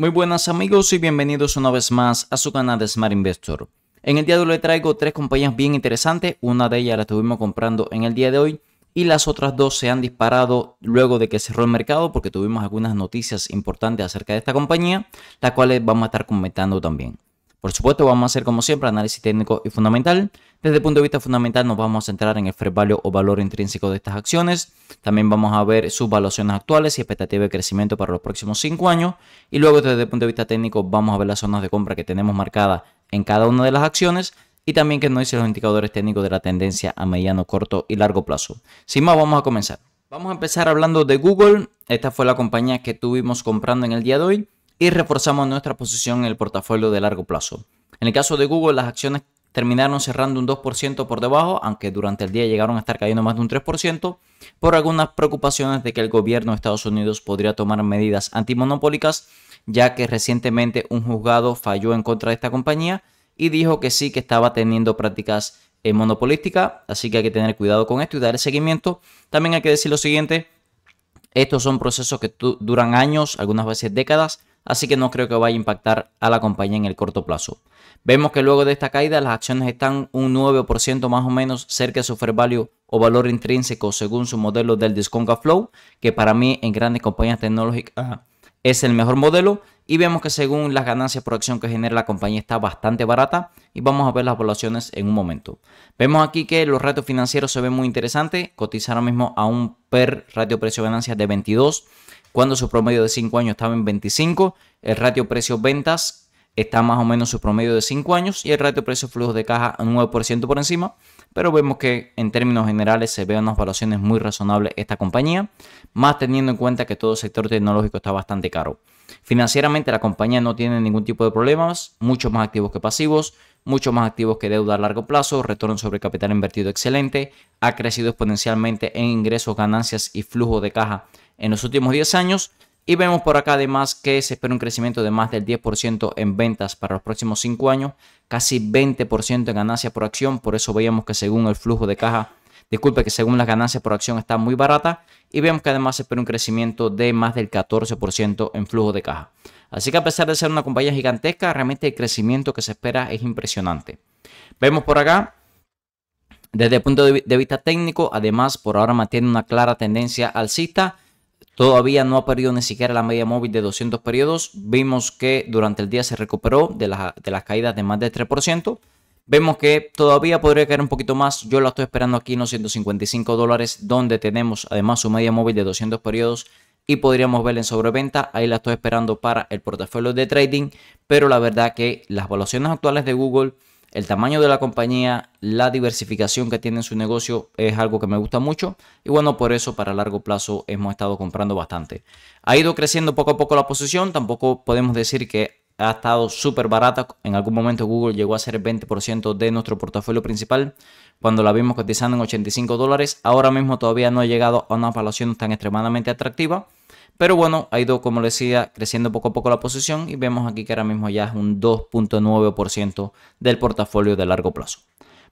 Muy buenas amigos y bienvenidos una vez más a su canal de Smart Investor. En el día de hoy le traigo tres compañías bien interesantes, una de ellas la estuvimos comprando en el día de hoy y las otras dos se han disparado luego de que cerró el mercado porque tuvimos algunas noticias importantes acerca de esta compañía, las cuales vamos a estar comentando también. Por supuesto, vamos a hacer como siempre análisis técnico y fundamental. Desde el punto de vista fundamental nos vamos a centrar en el fair value o valor intrínseco de estas acciones. También vamos a ver sus valuaciones actuales y expectativas de crecimiento para los próximos 5 años. Y luego desde el punto de vista técnico vamos a ver las zonas de compra que tenemos marcadas en cada una de las acciones y también que nos dicen los indicadores técnicos de la tendencia a mediano, corto y largo plazo. Sin más, vamos a comenzar. Vamos a empezar hablando de Google. Esta fue la compañía que estuvimos comprando en el día de hoy y reforzamos nuestra posición en el portafolio de largo plazo. En el caso de Google, las acciones terminaron cerrando un 2% por debajo, aunque durante el día llegaron a estar cayendo más de un 3%, por algunas preocupaciones de que el gobierno de Estados Unidos podría tomar medidas antimonopólicas, ya que recientemente un juzgado falló en contra de esta compañía y dijo que sí que estaba teniendo prácticas eh, monopolísticas, así que hay que tener cuidado con esto y dar el seguimiento. También hay que decir lo siguiente, estos son procesos que duran años, algunas veces décadas, así que no creo que vaya a impactar a la compañía en el corto plazo. Vemos que luego de esta caída las acciones están un 9% más o menos cerca de su fair value o valor intrínseco según su modelo del Discount Flow, que para mí en grandes compañías tecnológicas es el mejor modelo y vemos que según las ganancias por acción que genera la compañía está bastante barata y vamos a ver las evaluaciones en un momento. Vemos aquí que los ratios financieros se ven muy interesantes, cotiza ahora mismo a un per ratio precio ganancias de 22 cuando su promedio de 5 años estaba en 25, el ratio precio-ventas está más o menos su promedio de 5 años y el ratio precio-flujo de caja 9% por encima, pero vemos que en términos generales se ve unas valoraciones muy razonables esta compañía, más teniendo en cuenta que todo el sector tecnológico está bastante caro. Financieramente la compañía no tiene ningún tipo de problemas, muchos más activos que pasivos, mucho más activos que deuda a largo plazo, retorno sobre capital invertido excelente, ha crecido exponencialmente en ingresos, ganancias y flujo de caja en los últimos 10 años. Y vemos por acá además que se espera un crecimiento de más del 10% en ventas para los próximos 5 años, casi 20% en ganancias por acción, por eso veíamos que según el flujo de caja, disculpe que según las ganancias por acción está muy barata, y vemos que además se espera un crecimiento de más del 14% en flujo de caja. Así que a pesar de ser una compañía gigantesca, realmente el crecimiento que se espera es impresionante. Vemos por acá desde el punto de vista técnico, además por ahora mantiene una clara tendencia alcista Todavía no ha perdido ni siquiera la media móvil de 200 periodos. Vimos que durante el día se recuperó de, de las caídas de más del 3%. Vemos que todavía podría caer un poquito más. Yo la estoy esperando aquí en los 155 dólares, donde tenemos además su media móvil de 200 periodos y podríamos verla en sobreventa. Ahí la estoy esperando para el portafolio de trading. Pero la verdad que las evaluaciones actuales de Google el tamaño de la compañía, la diversificación que tiene en su negocio es algo que me gusta mucho y bueno, por eso para largo plazo hemos estado comprando bastante. Ha ido creciendo poco a poco la posición, tampoco podemos decir que ha estado súper barata. En algún momento Google llegó a ser el 20% de nuestro portafolio principal cuando la vimos cotizando en 85 dólares. Ahora mismo todavía no ha llegado a una evaluación tan extremadamente atractiva pero bueno, ha ido, como les decía, creciendo poco a poco la posición y vemos aquí que ahora mismo ya es un 2.9% del portafolio de largo plazo.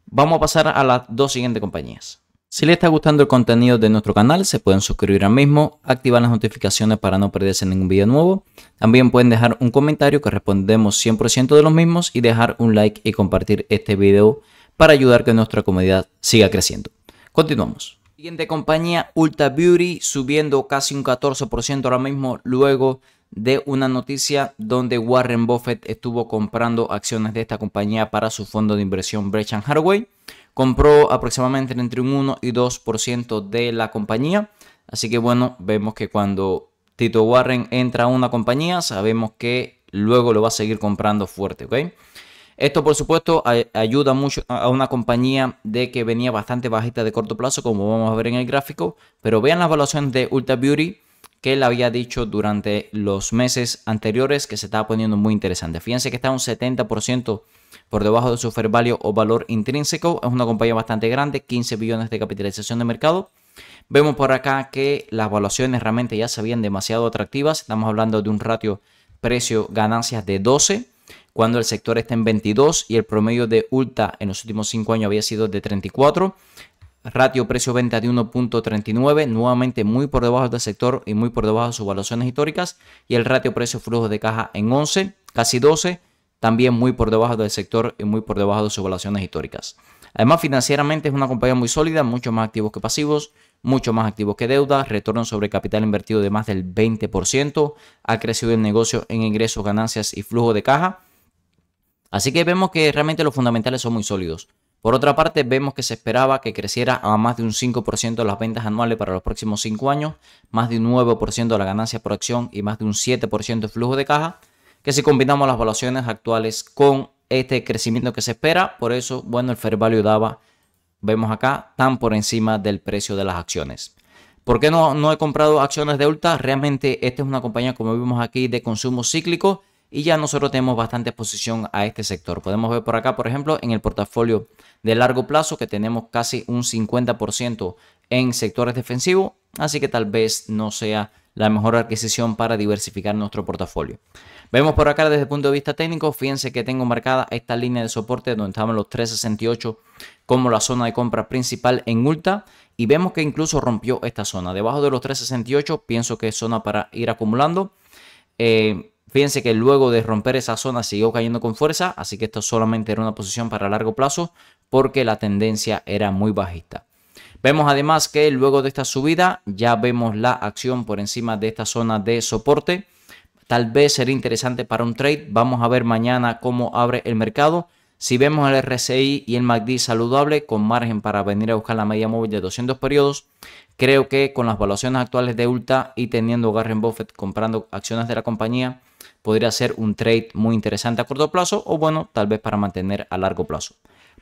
Vamos a pasar a las dos siguientes compañías. Si les está gustando el contenido de nuestro canal, se pueden suscribir ahora mismo, activar las notificaciones para no perderse ningún video nuevo. También pueden dejar un comentario que respondemos 100% de los mismos y dejar un like y compartir este video para ayudar que nuestra comunidad siga creciendo. Continuamos. Siguiente compañía, Ulta Beauty, subiendo casi un 14% ahora mismo, luego de una noticia donde Warren Buffett estuvo comprando acciones de esta compañía para su fondo de inversión Brechan Hardway. Compró aproximadamente entre un 1 y 2% de la compañía. Así que bueno, vemos que cuando Tito Warren entra a una compañía, sabemos que luego lo va a seguir comprando fuerte, ¿ok? Esto, por supuesto, ayuda mucho a una compañía de que venía bastante bajita de corto plazo, como vamos a ver en el gráfico. Pero vean las valuaciones de Ulta Beauty, que él había dicho durante los meses anteriores que se estaba poniendo muy interesante. Fíjense que está un 70% por debajo de su fair value o valor intrínseco. Es una compañía bastante grande, 15 billones de capitalización de mercado. Vemos por acá que las valuaciones realmente ya se habían demasiado atractivas. Estamos hablando de un ratio precio ganancias de 12 cuando el sector está en 22 y el promedio de ULTA en los últimos 5 años había sido de 34. Ratio precio-venta de 1.39, nuevamente muy por debajo del sector y muy por debajo de sus valuaciones históricas. Y el ratio precio-flujo de caja en 11, casi 12, también muy por debajo del sector y muy por debajo de sus valuaciones históricas. Además, financieramente es una compañía muy sólida, mucho más activos que pasivos, mucho más activos que deuda, retorno sobre capital invertido de más del 20%, ha crecido el negocio en ingresos, ganancias y flujo de caja Así que vemos que realmente los fundamentales son muy sólidos. Por otra parte, vemos que se esperaba que creciera a más de un 5% las ventas anuales para los próximos 5 años, más de un 9% de la ganancia por acción y más de un 7% de flujo de caja, que si combinamos las valuaciones actuales con este crecimiento que se espera, por eso, bueno, el fair value daba, vemos acá, tan por encima del precio de las acciones. ¿Por qué no, no he comprado acciones de Ulta? Realmente esta es una compañía, como vimos aquí, de consumo cíclico y ya nosotros tenemos bastante exposición a este sector. Podemos ver por acá, por ejemplo, en el portafolio de largo plazo que tenemos casi un 50% en sectores defensivos, así que tal vez no sea la mejor adquisición para diversificar nuestro portafolio. Vemos por acá desde el punto de vista técnico, fíjense que tengo marcada esta línea de soporte donde estaban los 368 como la zona de compra principal en Ulta y vemos que incluso rompió esta zona. Debajo de los 368 pienso que es zona para ir acumulando. Eh, Fíjense que luego de romper esa zona siguió cayendo con fuerza, así que esto solamente era una posición para largo plazo porque la tendencia era muy bajista. Vemos además que luego de esta subida ya vemos la acción por encima de esta zona de soporte. Tal vez sería interesante para un trade. Vamos a ver mañana cómo abre el mercado. Si vemos el RSI y el MACD saludable con margen para venir a buscar la media móvil de 200 periodos, creo que con las valuaciones actuales de Ulta y teniendo Garren Buffett comprando acciones de la compañía, podría ser un trade muy interesante a corto plazo o bueno, tal vez para mantener a largo plazo.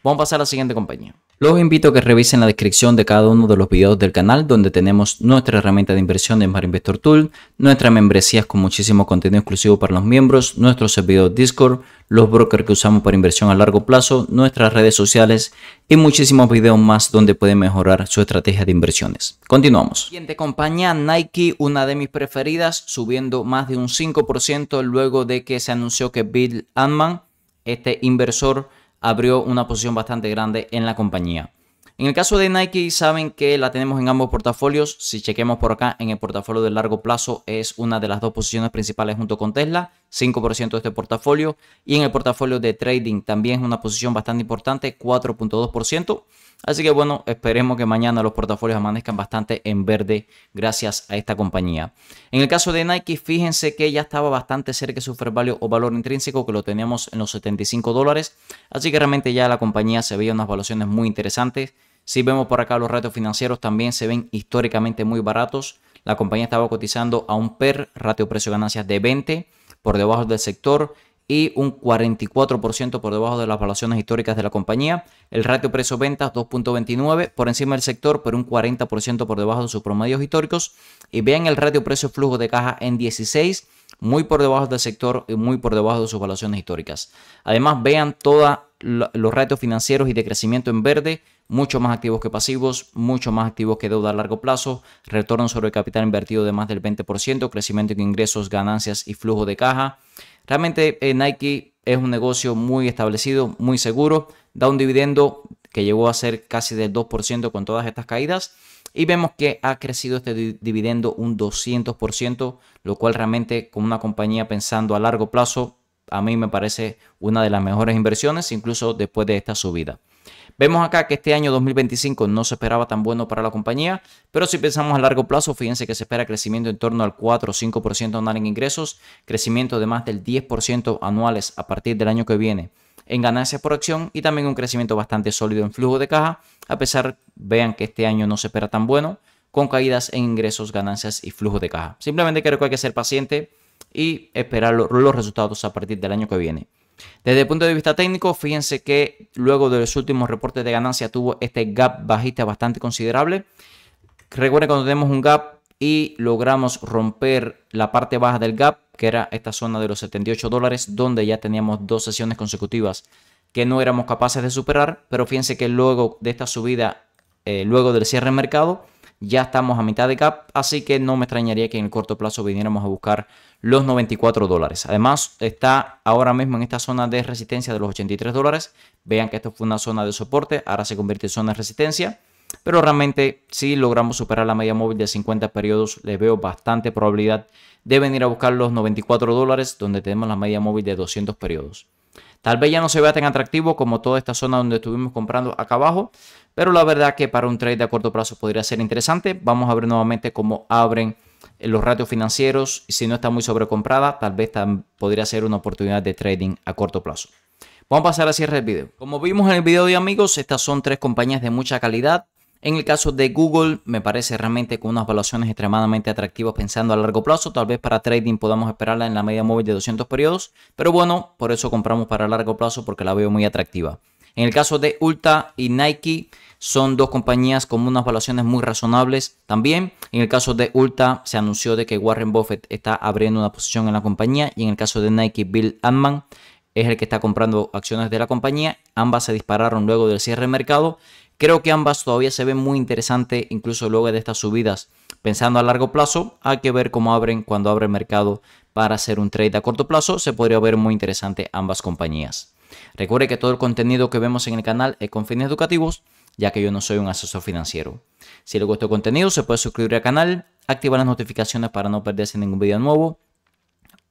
Vamos a pasar a la siguiente compañía. Los invito a que revisen la descripción de cada uno de los videos del canal donde tenemos nuestra herramienta de inversión de Investor Tool, nuestras membresías con muchísimo contenido exclusivo para los miembros, nuestro servidor Discord, los brokers que usamos para inversión a largo plazo, nuestras redes sociales y muchísimos videos más donde pueden mejorar su estrategia de inversiones. Continuamos. Siguiente compañía, Nike, una de mis preferidas, subiendo más de un 5% luego de que se anunció que Bill Antman, este inversor, abrió una posición bastante grande en la compañía. En el caso de Nike, saben que la tenemos en ambos portafolios. Si chequemos por acá, en el portafolio de largo plazo es una de las dos posiciones principales junto con Tesla. 5% de este portafolio. Y en el portafolio de trading también es una posición bastante importante, 4.2%. Así que bueno, esperemos que mañana los portafolios amanezcan bastante en verde gracias a esta compañía. En el caso de Nike, fíjense que ya estaba bastante cerca de su fair value o valor intrínseco que lo teníamos en los 75 dólares. Así que realmente ya la compañía se veía unas valuaciones muy interesantes. Si vemos por acá los ratios financieros también se ven históricamente muy baratos. La compañía estaba cotizando a un PER, ratio precio ganancias de 20 por debajo del sector y un 44% por debajo de las valuaciones históricas de la compañía. El ratio precio-ventas 2.29 por encima del sector, pero un 40% por debajo de sus promedios históricos. Y vean el ratio precio-flujo de caja en 16, muy por debajo del sector y muy por debajo de sus valuaciones históricas. Además, vean toda los retos financieros y de crecimiento en verde, mucho más activos que pasivos, mucho más activos que deuda a largo plazo, retorno sobre capital invertido de más del 20%, crecimiento en ingresos, ganancias y flujo de caja. Realmente eh, Nike es un negocio muy establecido, muy seguro, da un dividendo que llegó a ser casi del 2% con todas estas caídas. Y vemos que ha crecido este dividendo un 200%, lo cual realmente con una compañía pensando a largo plazo a mí me parece una de las mejores inversiones, incluso después de esta subida. Vemos acá que este año 2025 no se esperaba tan bueno para la compañía, pero si pensamos a largo plazo, fíjense que se espera crecimiento en torno al 4 o 5% anual en ingresos, crecimiento de más del 10% anuales a partir del año que viene en ganancias por acción y también un crecimiento bastante sólido en flujo de caja, a pesar, vean que este año no se espera tan bueno, con caídas en ingresos, ganancias y flujo de caja. Simplemente creo que hay que ser paciente y esperar los resultados a partir del año que viene. Desde el punto de vista técnico, fíjense que luego de los últimos reportes de ganancia tuvo este gap bajista bastante considerable. Recuerden cuando tenemos un gap y logramos romper la parte baja del gap, que era esta zona de los 78 dólares, donde ya teníamos dos sesiones consecutivas que no éramos capaces de superar, pero fíjense que luego de esta subida, eh, luego del cierre de mercado, ya estamos a mitad de cap, así que no me extrañaría que en el corto plazo viniéramos a buscar los 94 dólares. Además, está ahora mismo en esta zona de resistencia de los 83 dólares. Vean que esto fue una zona de soporte, ahora se convierte en zona de resistencia. Pero realmente si logramos superar la media móvil de 50 periodos, les veo bastante probabilidad de venir a buscar los 94 dólares donde tenemos la media móvil de 200 periodos. Tal vez ya no se vea tan atractivo como toda esta zona donde estuvimos comprando acá abajo, pero la verdad que para un trade a corto plazo podría ser interesante. Vamos a ver nuevamente cómo abren eh, los ratios financieros y si no está muy sobrecomprada, tal vez podría ser una oportunidad de trading a corto plazo. Vamos a pasar al cierre del video. Como vimos en el video de amigos, estas son tres compañías de mucha calidad en el caso de Google, me parece realmente con unas valuaciones extremadamente atractivas pensando a largo plazo. Tal vez para trading podamos esperarla en la media móvil de 200 periodos, pero bueno, por eso compramos para largo plazo porque la veo muy atractiva. En el caso de Ulta y Nike, son dos compañías con unas valuaciones muy razonables también. En el caso de Ulta, se anunció de que Warren Buffett está abriendo una posición en la compañía y en el caso de Nike, Bill Antman es el que está comprando acciones de la compañía. Ambas se dispararon luego del cierre de mercado Creo que ambas todavía se ven muy interesantes, incluso luego de estas subidas. Pensando a largo plazo, hay que ver cómo abren cuando abre el mercado para hacer un trade a corto plazo. Se podría ver muy interesante ambas compañías. Recuerde que todo el contenido que vemos en el canal es con fines educativos, ya que yo no soy un asesor financiero. Si le gustó el contenido, se puede suscribir al canal, activar las notificaciones para no perderse ningún video nuevo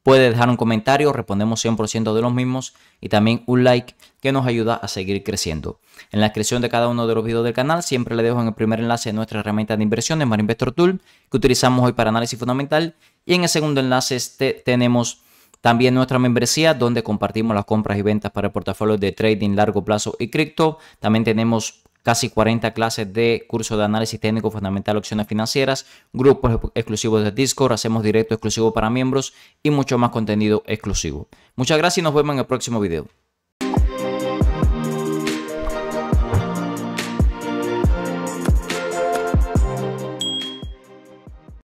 puede dejar un comentario, respondemos 100% de los mismos y también un like que nos ayuda a seguir creciendo. En la descripción de cada uno de los videos del canal siempre le dejo en el primer enlace nuestra herramienta de inversiones, Mar Investor Tool, que utilizamos hoy para análisis fundamental y en el segundo enlace este, tenemos también nuestra membresía donde compartimos las compras y ventas para portafolios de trading largo plazo y cripto. También tenemos casi 40 clases de curso de análisis técnico fundamental opciones financieras, grupos exclusivos de Discord, hacemos directo exclusivo para miembros y mucho más contenido exclusivo. Muchas gracias y nos vemos en el próximo video.